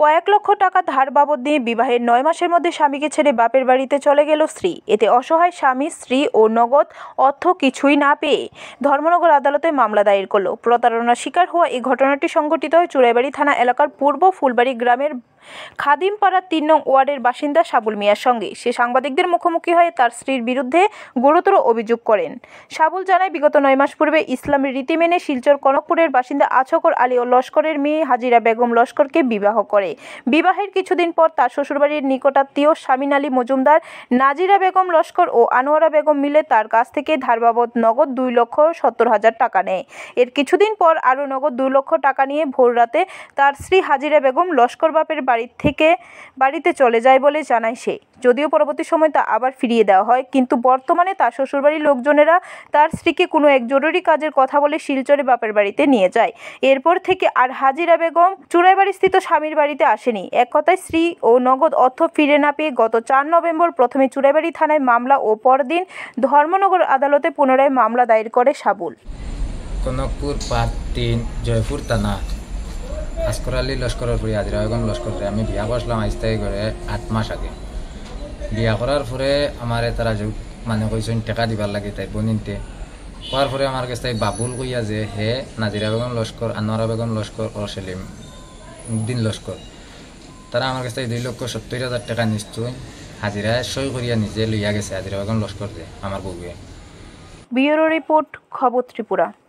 কয়েক লক্ষ টাকা ধার বাবদ নিয়ে বিবাহের নয় মাসের মধ্যে স্বামীকে ছেড়ে বাপের বাড়িতে চলে গেল স্ত্রী এতে অসহায় স্বামী স্ত্রী ও নগদ অর্থ কিছুই না পেয়ে ধর্মনগর আদালতে মামলা দায়ের করল প্রতারণার শিকার হওয়া এই ঘটনাটি সংঘটিত হয় চুড়াইবাড়ি থানা এলাকার পূর্ব ফুলবাড়ি গ্রামের খাদিমপাড়ার তিন নং ওয়ার্ডের বাসিন্দা সাবুল মিয়ার সঙ্গে সে সাংবাদিকদের মুখোমুখি হয়ে তার স্ত্রীর বিরুদ্ধে গুরুতর অভিযোগ করেন সাবুল জানায় বিগত নয় মাস পূর্বে ইসলামের রীতি মেনে শিলচর কনকপুরের বাসিন্দা আছকর আলী ও লস্করের মেয়ে হাজিরা বেগম লস্করকে বিবাহ করে বিবাহের কিছুদিন পর তার শ্বশুরবাড়ির নিকটাত্মীয় স্বামীন আলী মজুমদার নাজিরা বেগম লস্কর ও আনোয়ারা বেগম মিলে তার কাছ থেকে ধারবাবদ নগদ দুই লক্ষ সত্তর হাজার টাকা নেয় এর কিছুদিন পর আরও নগদ দু লক্ষ টাকা নিয়ে ভোররাতে তার স্ত্রী হাজিরা বেগম লস্কর বাপের বাড়ির থেকে বাড়িতে চলে যায় বলে জানায় সে যদিও পরবর্তী সময় তা আবার ফিরিয়ে দেওয়া হয় কিন্তু বর্তমানে তার শ্বশুরবাড়ির লোকজনেরা তার স্ত্রীকে কোনো এক জরুরি কাজের কথা বলে শিলচরে বাপের বাড়িতে নিয়ে যায় এরপর থেকে আর হাজিরা বেগম স্থিত স্বামীর বাড়িতে আসেনি এক কথায় স্ত্রী ও নগদ অর্থ ফিরে না পেয়ে গত চার নভেম্বর প্রথমে চুড়াইবাড়ি থানায় মামলা ও পরদিন ধর্মনগর আদালতে পুনরায় মামলা দায়ের করে সাবুল কনকপুর পার্ট তিন জয়পুর থানা আজকর আলী লস্করের পরে আদিরাগঞ্জ লস্করে আমি বিয়া করছিলাম আজ থেকে করে আট মাস আগে বিয়া করার পরে আমার তারা মানে কইছেন টেকা দিবার লাগে তাই বনিনতে কোয়ার পরে আমার কাছে তাই বাবুল কইয়া যে হে নাজিরা বেগম লস্কর আনোয়ারা বেগম লস্কর ও সেলিম উদ্দিন লস্কর তারা আমার কাছে দুই লক্ষ সত্তর হাজার টাকা নিশ্চয় হাজিরা সই করিয়া নিজে লইয়া গেছে হাজিরা বেগম লস্কর দে আমার বউয়ে বিউরো রিপোর্ট খবর ত্রিপুরা